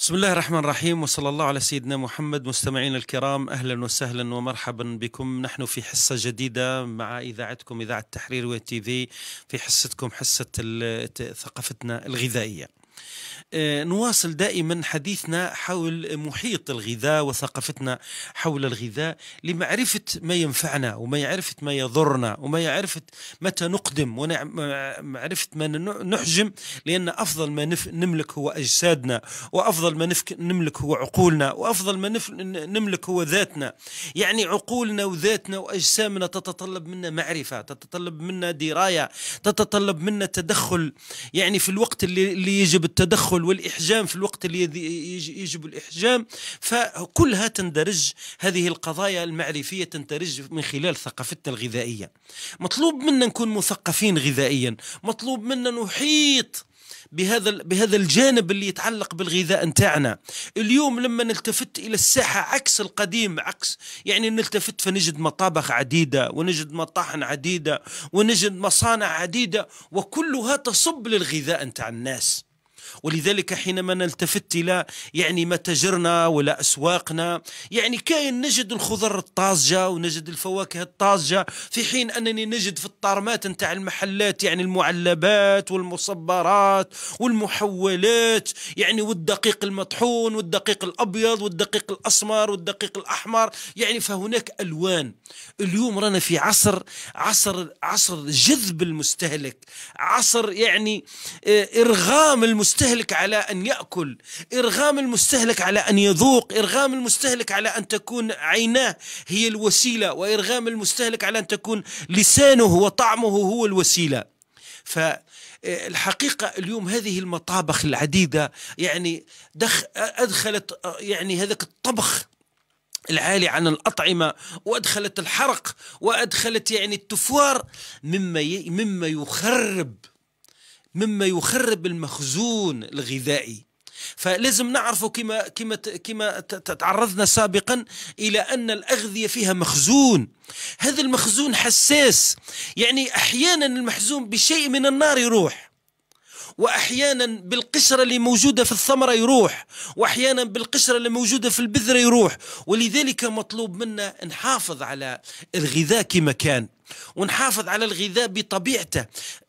بسم الله الرحمن الرحيم وصلى الله على سيدنا محمد مستمعين الكرام أهلا وسهلا ومرحبا بكم نحن في حصة جديدة مع إذاعتكم إذاعة التحرير وتي في حصتكم حصة ثقافتنا الغذائية آه، نواصل دائما حديثنا حول محيط الغذاء وثقافتنا حول الغذاء لمعرفة ما ينفعنا وما يعرفة ما يضرنا وما يعرفة متى نقدم ومعرفة ما نحجم لأن أفضل ما نملك هو أجسادنا وأفضل ما نملك هو عقولنا وأفضل ما نملك هو ذاتنا يعني عقولنا وذاتنا وأجسامنا تتطلب منا معرفة تتطلب منا دراية تتطلب منا تدخل يعني في الوقت اللي يجب التدخل والإحجام في الوقت الذي يجب الإحجام فكلها تندرج هذه القضايا المعرفية تندرج من خلال ثقافتنا الغذائية مطلوب منا نكون مثقفين غذائيا مطلوب منا نحيط بهذا بهذا الجانب اللي يتعلق بالغذاء نتاعنا اليوم لما نلتفت الى الساحه عكس القديم عكس يعني نلتفت فنجد مطابخ عديده ونجد مطاحن عديده ونجد مصانع عديده وكلها تصب للغذاء نتاع الناس ولذلك حينما نلتفت إلى يعني متاجرنا ولا أسواقنا يعني كاين نجد الخضر الطازجة ونجد الفواكه الطازجة في حين أنني نجد في الطارمات نتاع المحلات يعني المعلبات والمصبرات والمحولات يعني والدقيق المطحون والدقيق الأبيض والدقيق الأسمر والدقيق الأحمر يعني فهناك ألوان اليوم رانا في عصر عصر عصر جذب المستهلك عصر يعني آه، إرغام المستهلك المستهلك على أن يأكل إرغام المستهلك على أن يذوق إرغام المستهلك على أن تكون عيناه هي الوسيلة وإرغام المستهلك على أن تكون لسانه وطعمه هو الوسيلة ف آه، الحقيقة اليوم هذه المطابخ العديدة يعني دخ أدخلت آه، يعني هذاك الطبخ العالي عن الأطعمة وأدخلت الحرق وأدخلت يعني التفوار مما مما يخرب مما يخرب المخزون الغذائي فلازم نعرف كما كما كما تعرضنا سابقا الى ان الاغذيه فيها مخزون هذا المخزون حساس يعني احيانا المحزون بشيء من النار يروح واحيانا بالقشره اللي موجوده في الثمره يروح واحيانا بالقشره اللي موجوده في البذره يروح ولذلك مطلوب منا نحافظ على الغذاء كما كان ونحافظ على الغذاء بطبيعته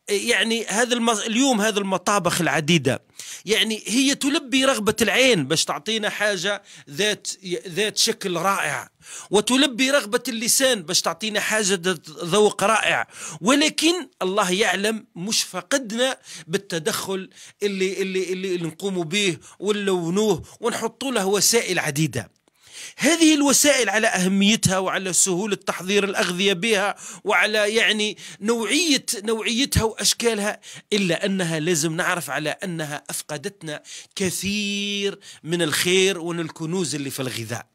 يعني هذا المص... اليوم هذا المطابخ العديده يعني هي تلبي رغبه العين باش تعطينا حاجه ذات ذات شكل رائع وتلبي رغبه اللسان باش تعطينا حاجه ذات ذوق رائع ولكن الله يعلم مش فقدنا بالتدخل اللي اللي اللي, اللي نقوم به ونلونوه ونحطوا له وسائل عديده هذه الوسائل على أهميتها وعلى سهولة تحضير الأغذية بها وعلى يعني نوعية نوعيتها وأشكالها إلا أنها لازم نعرف على أنها أفقدتنا كثير من الخير ومن الكنوز اللي في الغذاء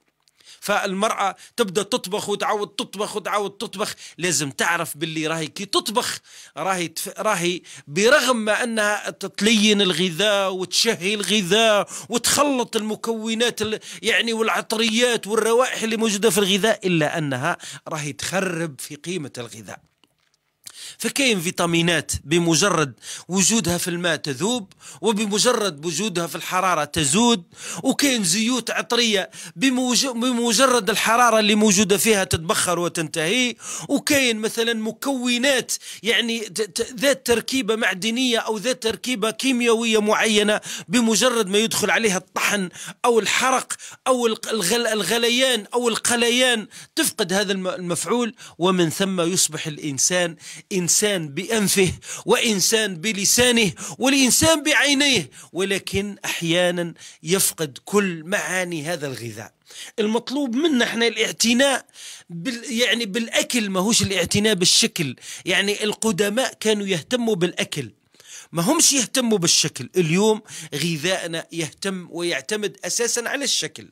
فالمرأة تبدأ تطبخ وتعود تطبخ وتعود تطبخ لازم تعرف باللي راهي كي تطبخ راهي راهي برغم ما أنها تلين الغذاء وتشهي الغذاء وتخلط المكونات يعني والعطريات والروائح اللي موجودة في الغذاء إلا أنها راهي تخرب في قيمة الغذاء فكاين فيتامينات بمجرد وجودها في الماء تذوب وبمجرد وجودها في الحرارة تزود وكاين زيوت عطرية بمجرد الحرارة اللي موجودة فيها تتبخر وتنتهي وكاين مثلا مكونات يعني ذات تركيبة معدنية أو ذات تركيبة كيميائية معينة بمجرد ما يدخل عليها الطحن أو الحرق أو الغليان أو القليان تفقد هذا المفعول ومن ثم يصبح الإنسان الإنسان بأنفه وإنسان بلسانه والإنسان بعينيه ولكن أحيانا يفقد كل معاني هذا الغذاء المطلوب منا احنا الاعتناء بال يعني بالاكل ماهوش الاعتناء بالشكل يعني القدماء كانوا يهتموا بالاكل ما همش يهتموا بالشكل اليوم غذائنا يهتم ويعتمد اساسا على الشكل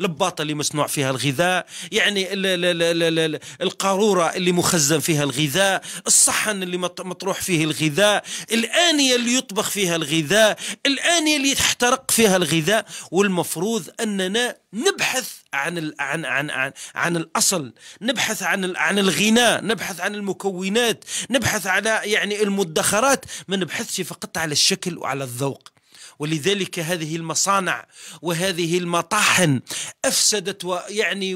الباطة اللي مصنوع فيها الغذاء يعني الـ الـ الـ الـ الـ القارورة اللي مخزن فيها الغذاء الصحن اللي مطروح فيه الغذاء الآنية اللي يطبخ فيها الغذاء الآنية اللي تحترق فيها الغذاء والمفروض أننا نبحث عن الـ عن عن عن عن الاصل نبحث عن عن الغناء نبحث عن المكونات نبحث على يعني المدخرات ما نبحثش فقط على الشكل وعلى الذوق ولذلك هذه المصانع وهذه المطاحن أفسدت ويعني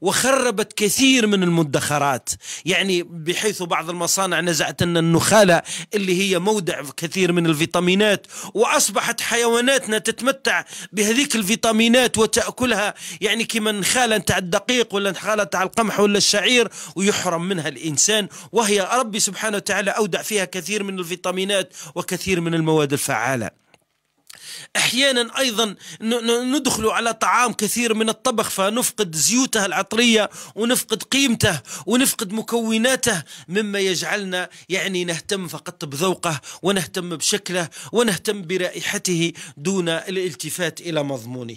وخربت كثير من المدخرات يعني بحيث بعض المصانع نزعت لنا النخالة اللي هي مودع كثير من الفيتامينات وأصبحت حيواناتنا تتمتع بهذيك الفيتامينات وتأكلها يعني كما نخالة تاع الدقيق ولا نخالة تاع القمح ولا الشعير ويحرم منها الإنسان وهي ربي سبحانه وتعالى أودع فيها كثير من الفيتامينات وكثير من المواد الفعالة أحيانا أيضا ندخل على طعام كثير من الطبخ فنفقد زيوته العطرية ونفقد قيمته ونفقد مكوناته مما يجعلنا يعني نهتم فقط بذوقه ونهتم بشكله ونهتم برائحته دون الالتفات إلى مضمونه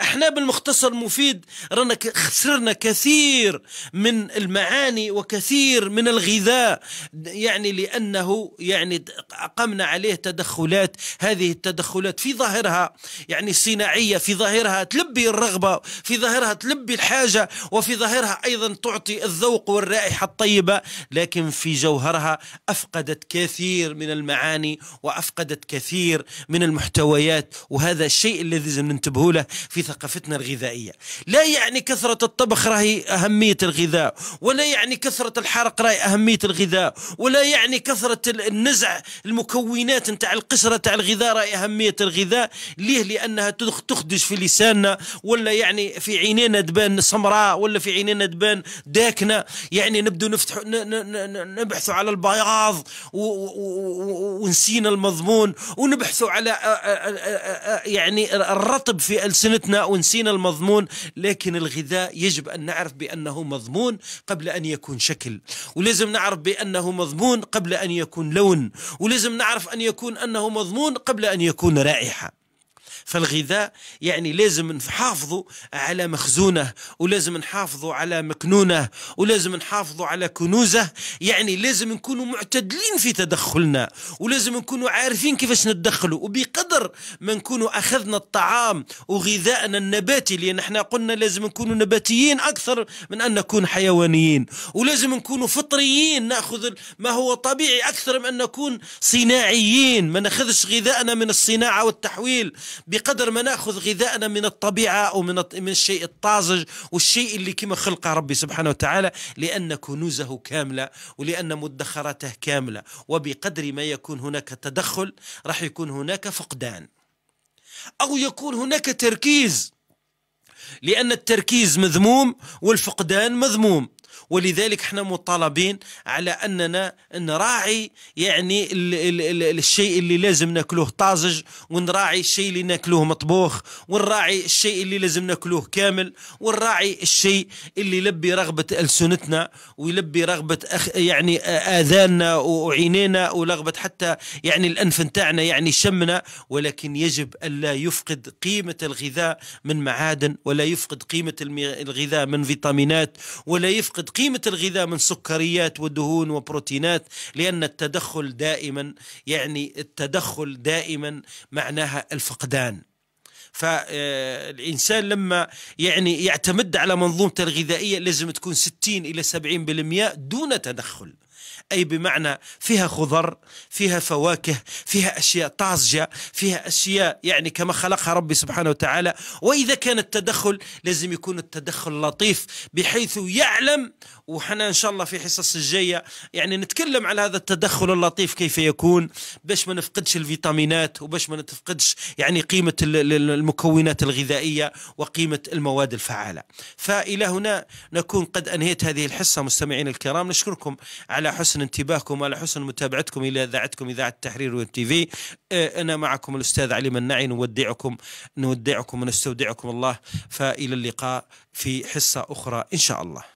احنا بالمختصر المفيد رانا خسرنا كثير من المعاني وكثير من الغذاء يعني لأنه يعني أقمنا عليه تدخلات هذه التدخلات في في ظاهرها يعني صناعية في ظاهرها تلبي الرغبة في ظاهرها تلبي الحاجة وفي ظاهرها أيضا تعطي الذوق والرائحة الطيبة لكن في جوهرها أفقدت كثير من المعاني وأفقدت كثير من المحتويات وهذا الشيء الذي لازم ننتبه له في ثقافتنا الغذائية لا يعني كثرة الطبخ راهي أهمية الغذاء ولا يعني كثرة الحرق راهي أهمية الغذاء ولا يعني كثرة النزع المكونات نتاع القشرة نتاع الغذاء راهي أهمية الغذاء غذاء ليه لانها تخدش في لساننا ولا يعني في عينينا تبان سمراء ولا في عينينا تبان داكنه يعني نبدو نفتح نبحث على البياض ونسينا المضمون ونبحث على يعني الرطب في السنتنا ونسينا المضمون لكن الغذاء يجب ان نعرف بانه مضمون قبل ان يكون شكل ولازم نعرف بانه مضمون قبل ان يكون لون ولازم نعرف ان يكون انه مضمون قبل ان يكون رائحه رائحه فالغذاء يعني لازم نحافظوا على مخزونه ولازم نحافظوا على مكنونه ولازم نحافظوا على كنوزه يعني لازم نكونوا معتدلين في تدخلنا ولازم نكونوا عارفين كيفاش ندخلوا وبقدر ما نكونوا أخذنا الطعام وغذائنا النباتي لأن احنا قلنا لازم نكونوا نباتيين أكثر من أن نكون حيوانيين ولازم نكونوا فطريين نأخذ ما هو طبيعي أكثر من أن نكون صناعيين ما ناخذش غذائنا من الصناعة والتحويل بقدر ما ناخذ غذائنا من الطبيعه او من من الشيء الطازج والشيء اللي كما خلقه ربي سبحانه وتعالى لان كنوزه كامله ولان مدخراته كامله وبقدر ما يكون هناك تدخل راح يكون هناك فقدان او يكون هناك تركيز لان التركيز مذموم والفقدان مذموم ولذلك احنا مطالبين على اننا نراعي يعني ال ال ال الشيء اللي لازم ناكلوه طازج ونراعي الشيء اللي ناكلوه مطبوخ ونراعي الشيء اللي لازم ناكلوه كامل ونراعي الشيء اللي يلبي رغبه السنتنا ويلبي رغبه أخ يعني اذاننا وعينينا ورغبه حتى يعني الانف نتاعنا يعني شمنا ولكن يجب الا يفقد قيمه الغذاء من معادن ولا يفقد قيمه الغذاء من فيتامينات ولا يفقد تفقد قيمة الغذاء من سكريات ودهون وبروتينات لأن التدخل دائما يعني التدخل دائما معناها الفقدان فالإنسان آه، لما يعني يعتمد على منظومته الغذائية لازم تكون 60 إلى 70% دون تدخل أي بمعنى فيها خضر فيها فواكه فيها أشياء طازجة فيها أشياء يعني كما خلقها ربي سبحانه وتعالى وإذا كان التدخل لازم يكون التدخل لطيف بحيث يعلم وحنا إن شاء الله في حصص الجاية يعني نتكلم على هذا التدخل اللطيف كيف يكون باش ما نفقدش الفيتامينات وباش ما نفقدش يعني قيمة المكونات الغذائية وقيمة المواد الفعالة فإلى هنا نكون قد أنهيت هذه الحصة مستمعين الكرام نشكركم على حسن حسن انتباهكم وعلى حسن متابعتكم إلى إذاعتكم إذاعة التحرير والتي في آه، أنا معكم الأستاذ علي مناعي نودعكم نودعكم ونستودعكم الله فإلى اللقاء في حصة أخرى إن شاء الله